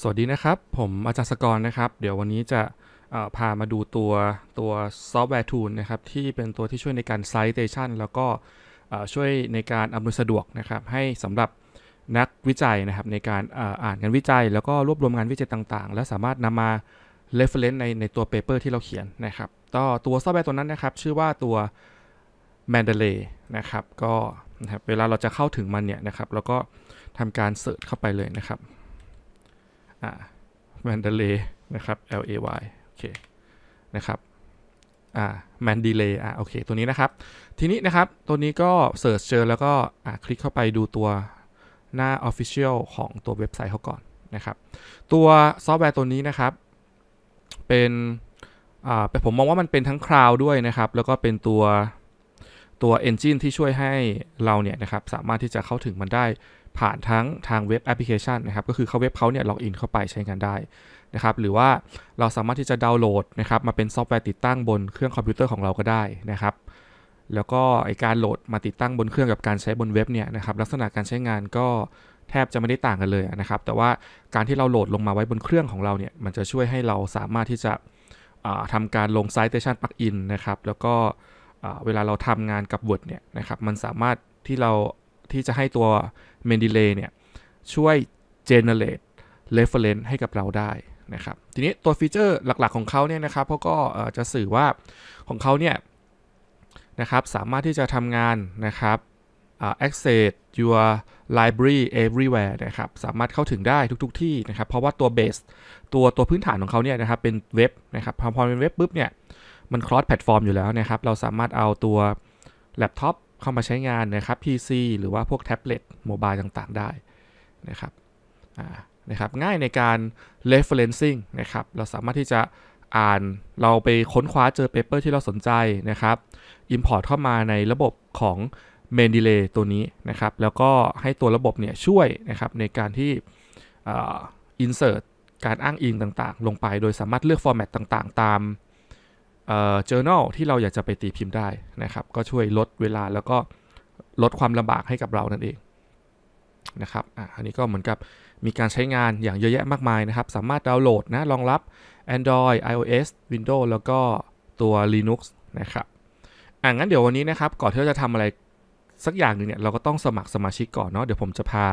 สวัสดีนะครับ ผมอาจารย์สกรนะครับ เดี๋ยววันนี้จะพามาดูตัวตัวซอฟต์แวร์ทูลนะครับ ที่เป็นตัวที่ช่วยในการไซต์เตชันแล้วก็ช่วยในการอำนวยสะดวกนะครับ ให้สำหรับนักวิจัยนะครับ ในการอ่านงานวิจัย แล้วก็รวบรวมงานวิจัยต่างๆ และสามารถนำมาเลฟเ r e n c ในในตัวเปเปอร์ที่เราเขียนนะครับต่อตัวซอฟต์แวร์ตัวนั้นนะครับ ชื่อว่าตัว m a n d a l a y นะครับก็นะครับเวลาเราจะเข้าถึงมันเนี่ยนะครับเราก็ทำการเสิร์ชเข้าไปเลยนะครับอะแมนเดเลนะครับ L A Y โอเคนะครับอ่ามนนดีเลย์อ่าโอเค ตัวนี้นะครับ ทีนี้นะครับ ตัวนี้ก็เสิร์ชเจอแล้วก็อ่าคลิกเข้าไปดูตัวหน้า Official ของตัวเว็บไซต์เขาก่อนนะครับ ตัวซอฟต์แวร์ตัวนี้นะครับ เป็นอ่าผมมองว่ามันเป็นทั้งคลาวด้วยนะครับ แล้วก็เป็นตัวตัวเอนจินที่ช่วยให้เราเนี่ยนะครับสามารถที่จะเข้าถึงมันได้ผ่านทั้งทางเว็บแอปพลิเคชันนะครับก็คือเข้าเว็บเขาเนี่ยล็อกอินเข้าไปใช้งานได้นะครับหรือว่าเราสามารถที่จะดาวน์โหลดนะครับมาเป็นซอฟต์แวร์ติดตั้งบนเครื่องคอมพิวเตอร์ของเราก็ได้นะครับ แล้วก็ไอการโหลดมาติดตั้งบนเครื่องกับการใช้บนเว็บเนี่ยนะครับลักษณะการใช้งานก็แทบจะไม่ได้ต่างกันเลยนะครับ แต่ว่าการที่เราโหลดลงมาไว้บนเครื่องของเราเนี่ยมันจะช่วยให้เราสามารถที่จะทำการลงไซต์เตชันปักอินนะครับ แล้วก็เวลาเราทำงานกับ Word เนี่ยนะครับมันสามารถที่เราที่จะให้ตัวเมนดิเลเนี่ยช่วย generate reference ให้กับเราได้นะครับทีนี้ตัวฟีเจอร์หลักๆของเขาเนี่ยนะครับเขาก็จะสื่อว่าของเขาเนี่ยนะครับสามารถที่จะทำงานนะครับ access your library everywhere นะครับสามารถเข้าถึงได้ทุกๆทที่นะครับเพราะว่าตัวเบสตัวตัวพื้นฐานของเขาเนี่ยนะครับเป็นเว็บนะครับพอเป็นเว็บปุ๊บเนี่ยมัน cross platform อยู่แล้วนะครับเราสามารถเอาตัวแล็ปท็อปเข้ามาใช้งานนะครับ PC หรือว่าพวกแท็บเล็ตโมบายต่างๆ ได้นะครับนะครับง่ายในการ referencing นะครับเราสามารถที่จะอ่านเราไปค้นคว้าเจอเปเปอร์ที่เราสนใจนะครับ import เข้ามาในระบบของ main delay ตัวนี้นะครับ แล้วก็ให้ตัวระบบเนี่ยช่วยนะครับในการที่ insert การอ้างอิงต่างๆ ลงไปโดยสามารถเลือกฟอร์แมตต่างๆ ตามเ journal ที่เราอยากจะไปตีพิมพ์ได้นะครับ ก็ช่วยลดเวลาแล้วก็ลดความลำบากให้กับเรานั่นเองนะครับอ่ะอันนี้ก็เหมือนกับมีการใช้งานอย่างเยอะแยะมากมายนะครับสามารถดาวน์โหลดนะรองรับ Android iOS Windows แล้วก็ตัว Linux นะครับอ่ะงั้นเดี๋ยววันนี้นะครับก่อนที่เราจะทำอะไร สักอย่างหนึ่งเนี่ยเราก็ต้องสมัครสมาชิกก่อนเนาะเดี๋ยวผมจะพา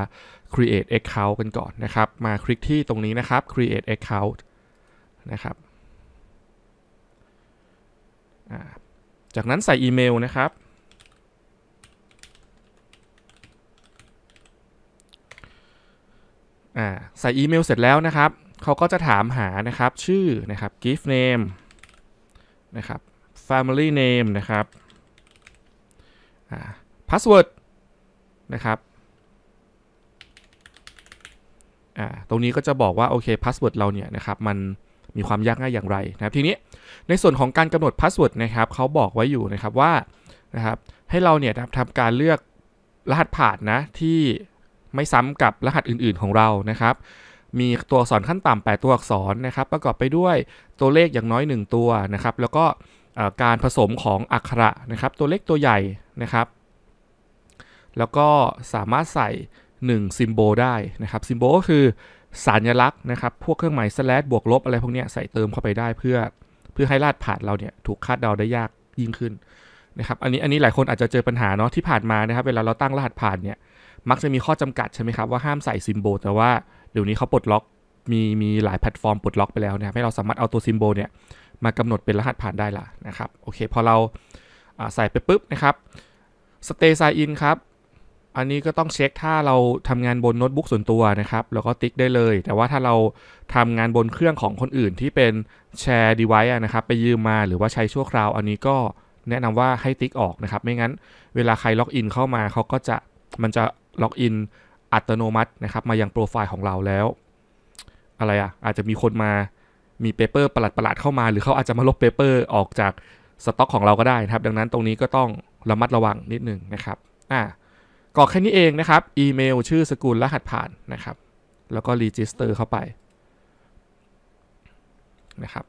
create account กันก่อนนะครับ มาคลิกที่ตรงนี้นะครับ create account นะครับจากนั้นใส่อีเมลนะครับ ใส่อีเมลเสร็จแล้วนะครับ เขาก็จะถามหานะครับชื่อนะครับ gift name นะครับ family name นะครับ password นะครับ ตรงนี้ก็จะบอกว่า โอเค password เราเนี่ยนะครับมันมีความยากง่ายอย่างไรนะครับทีนี้ในส่วนของการกำหนดพาสเวิร์ดนะครับเขาบอกไว้อยู่นะครับว่านะครับให้เราเนี่ยทำการเลือกรหัสผ่านนะที่ไม่ซ้ำกับรหัสอื่นๆของเรานะครับ มีตัวอักษรขั้นต่ำแปดตัวอักษรนะครับประกอบไปด้วยตัวเลขอย่างน้อย 1 ตัวนะครับ แล้วก็การผสมของอักขระนะครับ ตัวเล็กตัวใหญ่นะครับ แล้วก็สามารถใส่ 1 ซิมโบลได้นะครับซิมโบก็คือสัญลักษณ์นะครับ พวกเครื่องหมายสแลชบวกลบ อะไรพวกนี้ใส่เติมเข้าไปได้เพื่อเพื่อให้ลาดผ่านเราเนี่ยถูกคาดเดาได้ยากยิ่งขึ้นนะครับอันนี้อันนี้หลายคนอาจจะเจอปัญหาเนาะที่ผ่านมานะครับเวลาเราตั้งรหัสผ่านเนี่ย มักจะมีข้อจำกัดใช่ไหมครับว่าห้ามใส่ซิมโบลแต่ว่า เดี๋ยวนี้เขาปลดล็อกมีมีหลายแพลตฟอร์มปลดล็อกไปแล้วนะครับให้เราสามารถเอาตัวซิมโบลเนี่ยมากำหนดเป็นรหัสผ่านได้ละนะครับโอเค พอเราใส่ไปปุ๊บนะครับสเตย์ไซน์อินครับอันนี้ก็ต้องเช็คถ้าเราทำงานบนโน้ตบุ๊กส่วนตัวนะครับเราก็ติ๊กได้เลย แต่ว่าถ้าเราทำงานบนเครื่องของคนอื่นที่เป็นแชร์ดีไวซ์นะครับไปยืมมาหรือว่าใช้ชั่วคราว อันนี้ก็แนะนำว่าให้ติ๊กออกนะครับ ไม่งั้น เวลาใครล็อกอินเข้ามาเขาก็จะมันจะล็อกอินอัตโนมัตินะครับ มายังโปรไฟล์ของเราแล้วอะไรอะ่ะอาจจะมีคนมามีเปเปอร์ประหลาดๆเข้ามา หรือเขาอาจจะมาลบเปเปอร์ออกจากสต็อกของเราก็ได้นะครับดังนั้นตรงนี้ก็ต้องระมัดระวังนิดนึงนะครับอ่ากรอกแค่นี้เองนะครับ อีเมล ชื่อสกุลรหัสผ่านนะครับ แล้วก็รีจิสเตอร์เข้าไปนะครับ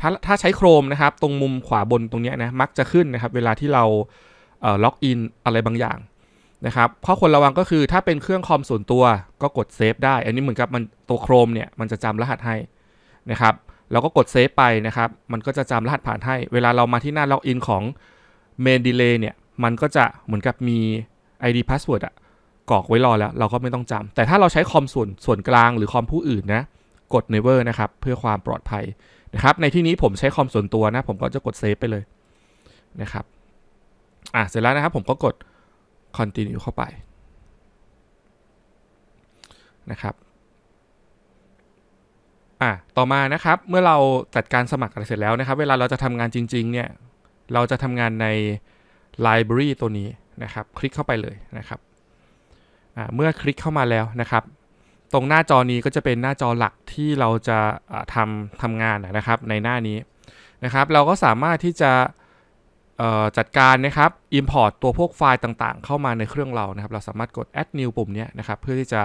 ถ้าถ้าใช้โครมนะครับ ตรงมุมขวาบนตรงนี้นะ มักจะขึ้นนะครับ เวลาที่เรา ล็อกอินอะไรบางอย่างนะครับข้อควรระวังก็คือถ้าเป็นเครื่องคอมส่วนตัวก็กดเซฟได้ อันนี้เหมือนกับมัน ตัวโครมเนี่ย มันจะจำรหัสให้นะครับเราก็กดเซฟไปนะครับ มันก็จะจำรหัสผ่านให้ เวลาเรามาที่หน้าล็อกอินของเมนดีเลย์เนี่ย มันก็จะเหมือนกับมี ID password อะกรอกไว้รอแล้วเราก็ไม่ต้องจำแต่ถ้าเราใช้คอมส่วนส่วนกลางหรือคอมผู้อื่นนะกด never นะครับ เพื่อความปลอดภัยนะครับ ในที่นี้ผมใช้คอมส่วนตัวนะผมก็จะกดเซฟไปเลยนะครับอ่ะเสร็จแล้วนะครับผมก็กด continue เข้าไปนะครับอ่ะต่อมานะครับเมื่อเราจัดการสมัครเสร็จแล้วนะครับ เวลาเราจะทำงานจริง ๆเนี่ยเราจะทำงานใน library ตัวนี้นะครับคลิกเข้าไปเลยนะครับเมื่อคลิกเข้ามาแล้วนะครับ ตรงหน้าจอนี้ก็จะเป็นหน้าจอหลักที่เราจะทำทำงานนะครับในหน้านี้นะครับ เราก็สามารถที่จะจัดการนะครับ import ตัวพวกไฟล์ต่างๆ เข้ามาในเครื่องเรานะครับ เราสามารถกด add new ปุ่มนี้นะครับเพื่อที่จะ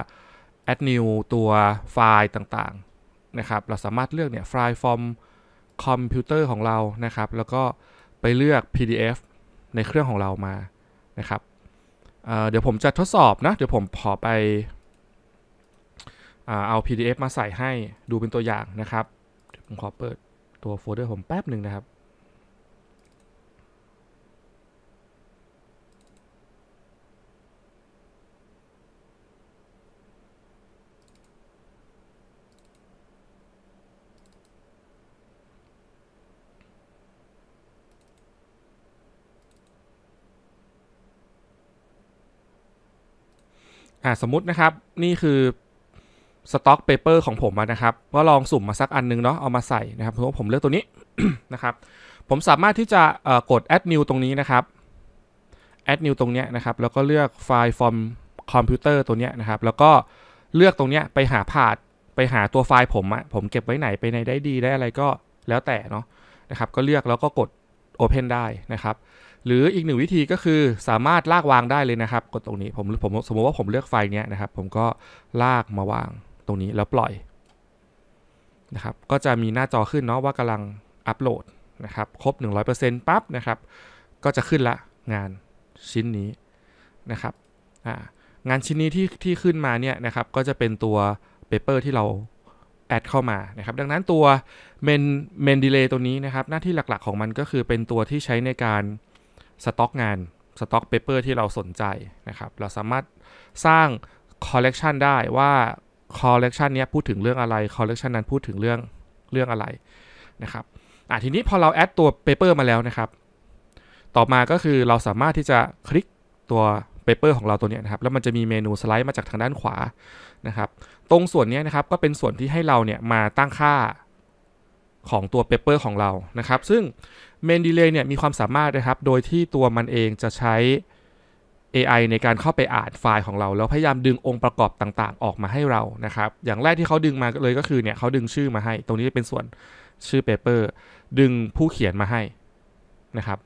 add new ตัวไฟล์ต่างๆนะครับ เราสามารถเลือกเนี่ยไฟล์ from คอมพิวเตอร์ของเรานะครับแล้วก็ไปเลือก PDF ในเครื่องของเรามานะครับเเดี๋ยวผมจะทดสอบนะ เดี๋ยวผมขอไปเอา PDF มาใส่ให้ดูเป็นตัวอย่างนะครับผมขอเปิดตัวโฟลเดอร์ผมแป๊บหนึ่งนะครับอ่าสมมตินะครับนี่คือสต็อกเปเปอร์ของผมนะครับก็ลองสุ่มมาสักอันนึงเนาะเอามาใส่นะครับเพราะผมเลือกตัวนี้นะครับ ผมสามารถที่จะกด add new ตรงนี้นะครับ add new ตรงเนี้ยนะครับ แล้วก็เลือกไฟล์ from computer ตัวเนี้ยนะครับ แล้วก็เลือกตรงเนี้ยไปหาพาดไปหาตัวไฟล์ผมอะผมเก็บไว้ไหนไปในได้ดี ได้อะไรก็แล้วแต่เนาะนะครับ ก็เลือกแล้วก็กด open ได้นะครับหรืออีกหนึ่งวิธีก็คือสามารถลากวางได้เลยนะครับ กดตรงนี้ผมผมสมมติว่าผมเลือกไฟเนี้นะครับ ผมก็ลากมาวางตรงนี้แล้วปล่อยนะครับก็จะมีหน้าจอขึ้นเนาะว่ากำลังอัปโหลดนะครับ ครบ 100%ปั๊บนะครับก็จะขึ้นละงานชิ้นนี้นะครับงานชิ้นนี้ที่ที่ขึ้นมาเนี่ยนะครับก็จะเป็นตัวเปเปอร์ที่เราแอดเข้ามานะครับ ดังนั้นตัวเมนเมนดีเลย์ตัวนี้นะครับ หน้าที่หลักๆของมันก็คือเป็นตัวที่ใช้ในการสต็อกงานสต็อกเปเปอร์ที่เราสนใจนะครับ เราสามารถสร้างคอลเลกชันได้ว่าคอลเลกชันนี้พูดถึงเรื่องอะไรคอลเลกชันนั้นพูดถึงเรื่องเรื่องอะไรนะครับอ่ะทีนี้พอเราแอดตัวเปเปอร์มาแล้วนะครับ ต่อมาก็คือเราสามารถที่จะคลิกตัวเปเปอร์ของเราตัวนี้นะครับ แล้วมันจะมีเมนูสไลด์มาจากทางด้านขวานะครับ ตรงส่วนนี้นะครับก็เป็นส่วนที่ให้เราเนี่ยมาตั้งค่าของตัวเปเปอร์ของเรานะครับ ซึ่งเมนดีเลย์เนี่ยมีความสามารถนะครับ โดยที่ตัวมันเองจะใช้ AI ในการเข้าไปอ่านไฟล์ของเรา แล้วพยายามดึงองค์ประกอบต่าง ๆออกมาให้เรานะครับ อย่างแรกที่เขาดึงมาเลยก็คือเนี่ยเขาดึงชื่อมาให้ ตรงนี้จะเป็นส่วนชื่อเปเปอร์ ดึงผู้เขียนมาให้นะครับ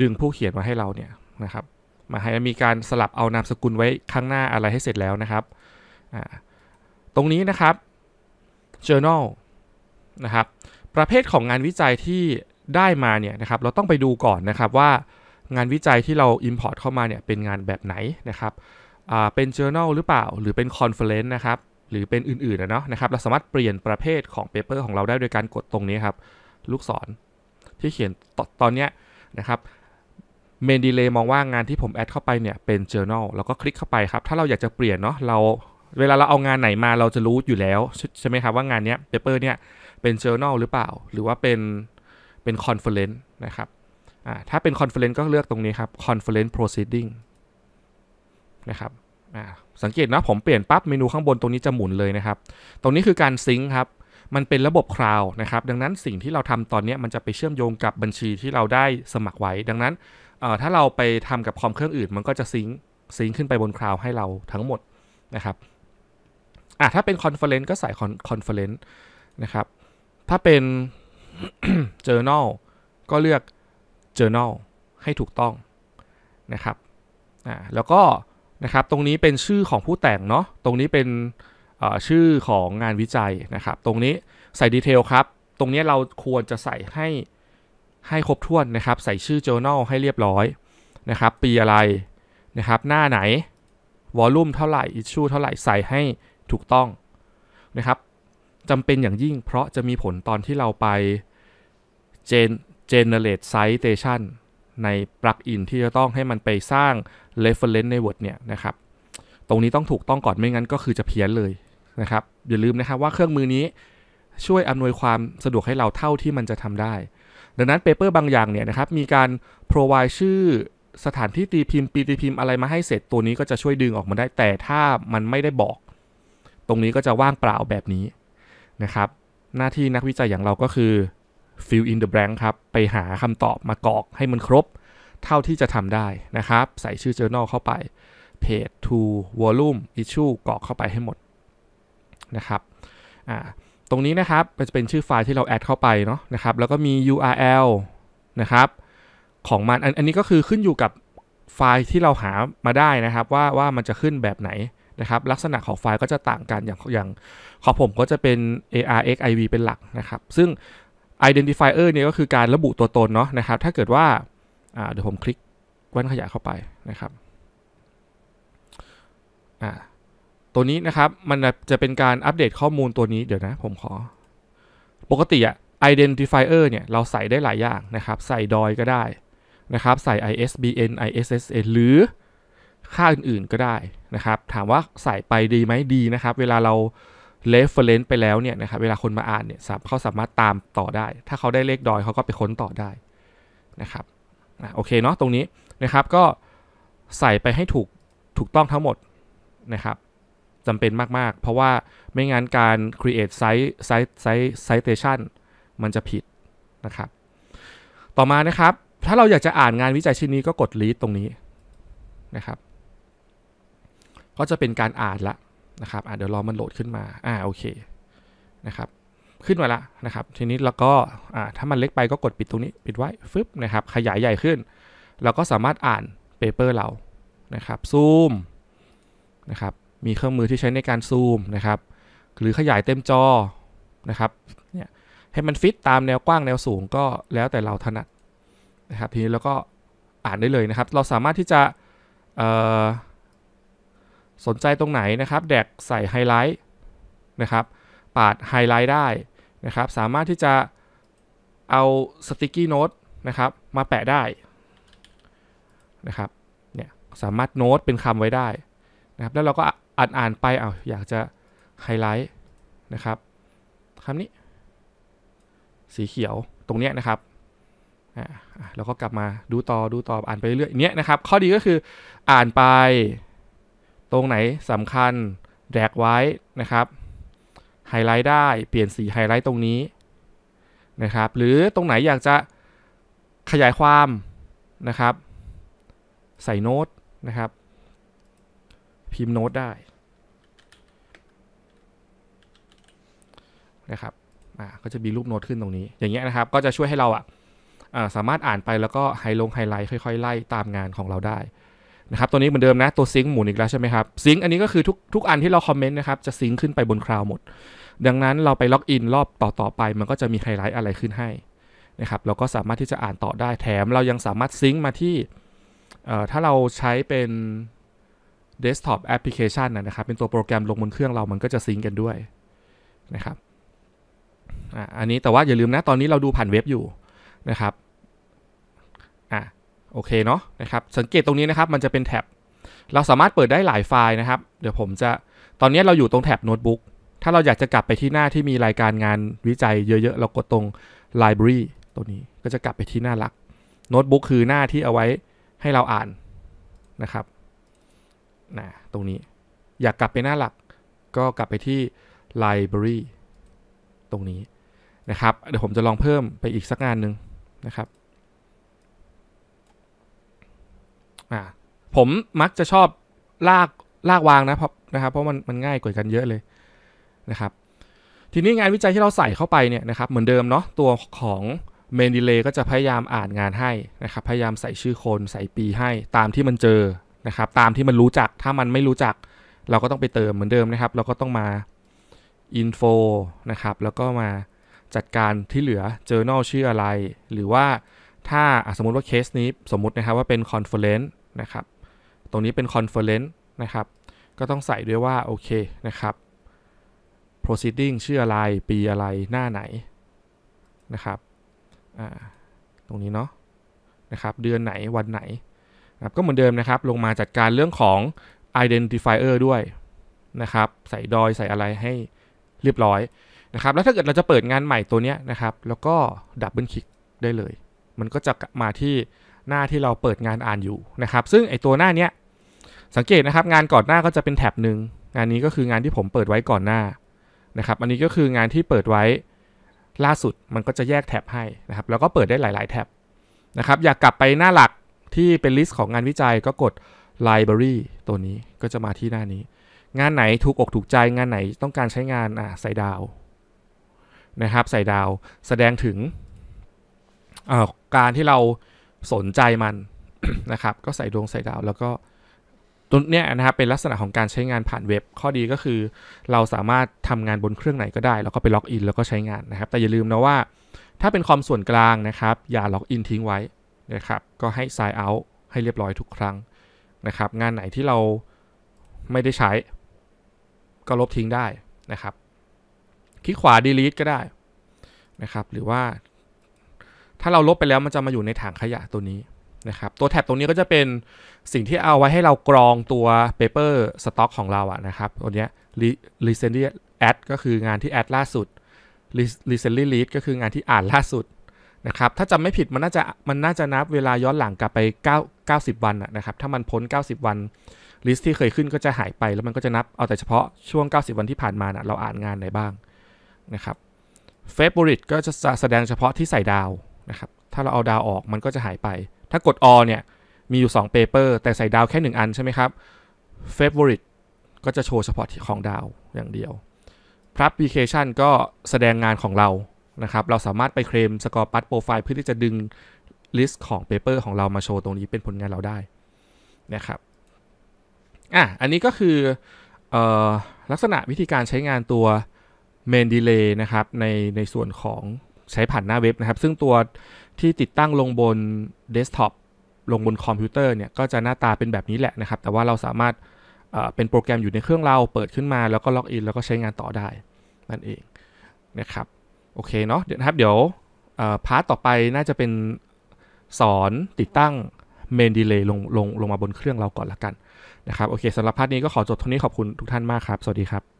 ดึงผู้เขียนมาให้เราเนี่ยนะครับ มาให้มีการสลับเอานามสกุลไว้ข้างหน้าอะไรให้เสร็จแล้วนะครับ ตรงนี้นะครับ journal นะครับประเภทของงานวิจัยที่ได้มาเนี่ยนะครับเราต้องไปดูก่อนนะครับว่างานวิจัยที่เรา Import เข้ามาเนี่ยเป็นงานแบบไหนนะครับเป็น journal หรือเปล่า หรือเป็น conference นะครับหรือเป็นอื่นๆนะเนาะนะครับเราสามารถเปลี่ยนประเภทของ paper ของเราได้โดยการกดตรงนี้ครับลูกศรที่เขียนตตอนนี้นะครับเมนดีเลย์มองว่างานที่ผมแอดเข้าไปเนี่ยเป็น journal แล้วก็คลิกเข้าไปครับถ้าเราอยากจะเปลี่ยนเนาะเราเวลาเราเอางานไหนมาเราจะรู้อยู่แล้วใช่ไหมครับว่างานเนี้ยเปเปอร์เนี่ยเป็น journal หรือเปล่า หรือว่าเป็น เป็น conference นะครับ ถ้าเป็น conference ก็เลือกตรงนี้ครับ conference proceeding นะครับ สังเกตนะ ผมเปลี่ยนปั๊บ เมนูข้างบนตรงนี้จะหมุนเลยนะครับ ตรงนี้คือการซิงค์ครับ มันเป็นระบบคลาวด์นะครับ ดังนั้นสิ่งที่เราทำตอนนี้มันจะไปเชื่อมโยงกับบัญชีที่เราได้สมัครไว้ ดังนั้น ถ้าเราไปทำกับคอมเครื่องอื่นมันก็จะซิงค์ ซิงค์ขึ้นไปบนคลาวด์ให้เราทั้งหมดนะครับ ถ้าเป็นคอนเฟลเลนต์ก็ใส่คอนเฟลเลนต์นะครับถ้าเป็น journal ก็เลือก journal ให้ถูกต้องนะครับอ่าแล้วก็นะครับ ตรงนี้เป็นชื่อของผู้แต่งเนาะ ตรงนี้เป็นชื่อของงานวิจัยนะครับ ตรงนี้ใส่ดีเทลครับ ตรงนี้เราควรจะใส่ให้ให้ครบถ้วนนะครับ ใส่ชื่อ journal ให้เรียบร้อยนะครับ ปีอะไรนะครับ หน้าไหน วอลลุ่มเท่าไหร่อิชชูเท่าไหร่ ใส่ให้ถูกต้องนะครับจำเป็นอย่างยิ่ง เพราะจะมีผลตอนที่เราไปเจนเจเนเรตไซต์เตชันในปลั๊กอินที่จะต้องให้มันไปสร้าง reference ใน Word เนี่ยนะครับ ตรงนี้ต้องถูกต้องก่อนไม่งั้นก็คือจะเพี้ยนเลยนะครับอย่าลืมนะครับว่าเครื่องมือนี้ช่วยอำนวยความสะดวกให้เราเท่าที่มันจะทำได้ ดังนั้นเปเปอร์บางอย่างเนี่ยนะครับมีการ provide ชื่อสถานที่ตีพิมพ์ปีตีพิมพ์อะไรมาให้เสร็จตัวนี้ก็จะช่วยดึงออกมาได้แต่ถ้ามันไม่ได้บอก ตรงนี้ก็จะว่างเปล่าแบบนี้นะครับหน้าที่นักวิจัยอย่างเราก็คือ fill in the blank ครับ ไปหาคำตอบมากอกให้มันครบเท่าที่จะทำได้นะครับ ใส่ชื่อ journal เข้าไป page to volume issue กอกเข้าไปให้หมดนะครับอ่าตรงนี้นะครับันจะเป็นชื่อไฟล์ที่เราแอดเข้าไปเนาะนะครับแล้วก็มี URL นะครับของมันอัน อันนี้ก็คือขึ้นอยู่กับไฟล์ที่เราหามาได้นะครับว่าว่ามันจะขึ้นแบบไหนนะครับลักษณะของไฟล์ก็จะต่างกันอย่างอย่างของผมก็จะเป็น ARXIV เป็นหลักนะครับ ซึ่ง identifier เนี่ยก็คือการระบุตัวตนเนาะนะครับ ถ้าเกิดว่า เดี๋ยวผมคลิกว่นขยายเข้าไปนะครับ ตัวนี้นะครับมันจะเป็นการอัปเดตข้อมูลตัวนี้เดี๋ยวนะผมขอ ปกติอะ identifier เนี่ยเราใส่ได้หลายอย่างนะครับ ใส่ DOI ก็ได้นะครับ ใส่ ISBN ISSN หรือค่าอื่นๆก็ได้นะครับ ถามว่าใส่ไปดีไหมดีนะครับ เวลาเราเลฟเฟรนซ์ไปแล้วเนี่ยนะครับ เวลาคนมาอ่านเนี่ย เขาสามารถตามต่อได้ ถ้าเขาได้เลขดอยเขาก็ไปค้นต่อได้นะครับโอเคเนาะ ตรงนี้นะครับ ก็ใส่ไปให้ถูกถูกต้องทั้งหมดนะครับจำเป็นมาก ๆ เพราะว่าไม่งั้นการ create site site site citation มันจะผิดนะครับ ต่อมานะครับ ถ้าเราอยากจะอ่านงานวิจัยชิ้นนี้ก็กด read ตรงนี้นะครับก็จะเป็นการอ่านละนะครับ อ่เดี๋ยวรอมันโหลดขึ้นมาอ่าโอเคนะครับ ขึ้นมาละนะครับ ทีนี้เราก็อ่าถ้ามันเล็กไปก็กดปิดตรงนี้ปิดไว้ฟึบนะครับ ขยายใหญ่ขึ้น เราก็สามารถอ่านเปเปอร์เรานะครับซูมนะครับมีเครื่องมือที่ใช้ในการซูมนะครับหรือขยายเต็มจอนะครับเนี่ยให้มันฟิตตามแนวกว้างแนวสูง ก็แล้วแต่เราถนัดนะครับทีนี้เราก็อ่านได้เลยนะครับ เราสามารถที่จะเอ่อสนใจตรงไหนนะครับ แดกใส่ไฮไลท์นะครับปาดไฮไลท์ได้นะครับ สามารถที่จะเอาสติกกี้โน้ตนะครับมาแปะได้นะครับเนี่ยสามารถโน้ตเป็นคำไว้ได้นะครับแล้วเราก็อ่านอ่านไปเอาอยากจะไฮไลท์นะครับคำนี้สีเขียวตรงเนี้ยนะครับแล้วก็กลับมาดูต่อดูต่ออ่านไปเรื่อยๆเนี้ยนะครับ ข้อดีก็คืออ่านไปตรงไหนสำคัญ แดกไว้นะครับ ไฮไลท์ได้เปลี่ยนสีไฮไลท์ตรงนี้นะครับ หรือตรงไหนอยากจะขยายความนะครับ ใส่โน้ตนะครับ พิมพ์โน้ตได้นะครับ อ่า ก็จะมีรูปโน้ตขึ้นตรงนี้ อย่างเงี้ยนะครับ ก็จะช่วยให้เราอ่ะสามารถอ่านไปแล้วก็ไฮลงไฮไลท์ค่อย ๆ ไล่ตามงานของเราได้นะครับตัวนี้เหมือนเดิมนะตัวซิงค์หมุนอีกแล้วใช่ไหมครับซิงค์อันนี้ก็คือทุกทุกอันที่เราคอมเมนต์นะครับ จะซิงค์ขึ้นไปบนคลาวด์หมด ดังนั้นเราไปล็อกอินรอบต่อต่อไปมันก็จะมีไฮไลท์อะไรขึ้นให้นะครับ เราก็สามารถที่จะอ่านต่อได้แถมเรายังสามารถซิงค์มาที่ ถ้าเราใช้เป็น desktop application นะครับ เป็นตัวโปรแกรมลงบนเครื่องเรามันก็จะซิงค์กันด้วยนะครับอันนี้แต่ว่าอย่าลืมนะตอนนี้เราดูผ่านเว็บอยู่นะครับอ่ะโอเคเนาะนะครับสังเกตตรงนี้นะครับ มันจะเป็นแท็บ เราสามารถเปิดได้หลายไฟล์นะครับ เดี๋ยวผมจะตอนนี้เราอยู่ตรงแท็บโน้ตบุ๊กถ้าเราอยากจะกลับไปที่หน้าที่มีรายการงานวิจัย เยอะๆเรากดตรง library ตัวนี้ ก็จะกลับไปที่หน้าหลักโน้ตบุ๊กคือหน้าที่เอาไว้ให้เราอ่านนะครับนะตรงนี้ อยากกลับไปหน้าหลัก ก็กลับไปที่ library ตรงนี้นะครับ เดี๋ยวผมจะลองเพิ่มไปอีกสักงานหนึ่งนะครับอ่าผมมักจะชอบ ลากลากวางนะเพราะนะครับ เพราะมันมันง่ายกว่ากันเยอะเลยนะครับทีนี้งานวิจัยที่เราใส่เข้าไปเนี่ยนะครับเหมือนเดิมเนาะตัวของเมนดิเลก็จะพยายามอ่านงานให้นะครับพยายามใส่ชื่อคนใส่ปีให้ตามที่มันเจอนะครับตามที่มันรู้จักถ้ามันไม่รู้จัก เราก็ต้องไปเติมเหมือนเดิมนะครับ เราก็ต้องมา info นะครับแล้วก็มาจัดการที่เหลือ journal ชื่ออะไร หรือว่าถ้าสมมติว่าเคสนี้สมมตินะครับว่าเป็น conference นะครับ ตรงนี้เป็น Conference นะครับ ก็ต้องใส่ด้วยว่า โอเคนะครับ proceeding ชื่ออะไรปีอะไรหน้าไหนนะครับตรงนี้เนาะนะครับเดือนไหนวันไหนนะครับก็เหมือนเดิมนะครับลงมาจัดการเรื่องของ identifier ด้วยนะครับใส่ดอยใส่อะไรให้เรียบร้อยนะครับแล้วถ้าเกิดเราจะเปิดงานใหม่ตัวนี้นะครับแล้วก็ดับเบิลคลิกได้เลย มันก็จะมาที่หน้าที่เราเปิดงานอ่านอยู่นะครับ ซึ่งไอตัวหน้าเนี้ยสังเกตนะครับ งานก่อนหน้าก็จะเป็นแท็บหนึ่งงานนี้ก็คืองานที่ผมเปิดไว้ก่อนหน้านะครับ อันนี้ก็คืองานที่เปิดไว้ล่าสุดมันก็จะแยกแท็บให้นะครับ แล้วก็เปิดได้หลาย ๆ แท็บนะครับ อยากกลับไปหน้าหลักที่เป็นลิสต์ของงานวิจัยก็กด library ตัวนี้ก็จะมาที่หน้านี้ งานไหนถูกอกถูกใจงานไหนต้องการใช้งานอ่ะใส่ดาว นะครับ ใส่ดาวแสดงถึงการที่เราสนใจมันนะครับ ก็ใส่ดวงใส่ดาวแล้วก็ตัวเนี้ยนะครับเป็นลักษณะของการใช้งานผ่านเว็บข้อดีก็คือ เราสามารถทำงานบนเครื่องไหนก็ได้แล้วก็ไปล็อกอินแล้วก็ใช้งานนะครับ แต่อย่าลืมนะว่า ถ้าเป็นคอมส่วนกลางนะครับ อย่าล็อกอินทิ้งไว้นะครับก็ให้ sign out ให้เรียบร้อยทุกครั้งนะครับ งานไหนที่เราไม่ได้ใช้ ก็ลบทิ้งได้นะครับคลิกขวา delete ก็ได้นะครับ หรือว่าถ้าเราลบไปแล้วมันจะมาอยู่ในถังขยะตัวนี้นะครับตัวแท็บตรงนี้ก็จะเป็นสิ่งที่เอาไว้ให้เรากรองตัว paper stock ของเราอะนะครับตัวเนี้ย recently add ก็คืองานที่ add ล่าสุด recently read ก็คืองานที่อ่านล่าสุดนะครับถ้าจำไม่ผิดมันน่าจะมันน่าจะนับเวลาย้อนหลังกลับไป9 90วันนะครับถ้ามันพ้น 90 วันลิสต์ที่เคยขึ้นก็จะหายไปแล้วมันก็จะนับเอาแต่เฉพาะช่วง 90 วันที่ผ่านมานะเราอ่านงานไหนบ้างนะครับเฟซบุ๊กก็จะแสดงเฉพาะที่ใส่ดาวนะครับถ้าเราเอาดาวออกมันก็จะหายไป ถ้ากด all เนี่ยมีอยู่2 paper แต่ใส่ดาวแค่ 1 อันใช่ไหมครับ favorite ก็จะโชว์เฉพาะที่ของดาวอย่างเดียว publication ก็แสดงงานของเรานะครับเราสามารถไปเคลมสกอร์ปัตโปรไฟล์เพื่อที่จะดึงลิสต์ของเ a เปอร์ของเรามาโชว์ตรงนี้เป็นผลงานเราได้นะครับอ่ะอันนี้ก็คือออลักษณะวิธีการใช้งานตัว main delay นะครับในในส่วนของใช้ผ่านหน้าเว็บนะครับ ซึ่งตัวที่ติดตั้งลงบนเดสก์ท็อป ลงบนคอมพิวเตอร์เนี่ยก็จะหน้าตาเป็นแบบนี้แหละนะครับ แต่ว่าเราสามารถเป็นโปรแกรมอยู่ในเครื่องเราเปิดขึ้นมาแล้วก็ล็อกอินแล้วก็ใช้งานต่อได้ นั่นเองนะครับ โอเคเนาะ เดี๋ยวครับเดี๋ยวพาร์ทต่อไปน่าจะเป็นสอนติดตั้งเมนดีเลย์ลงลงลงมาบนเครื่องเราก่อนละกันนะครับ โอเคสำหรับพาร์ทนี้ก็ขอจบเท่านี้ขอบคุณทุกท่านมากครับ สวัสดีครับ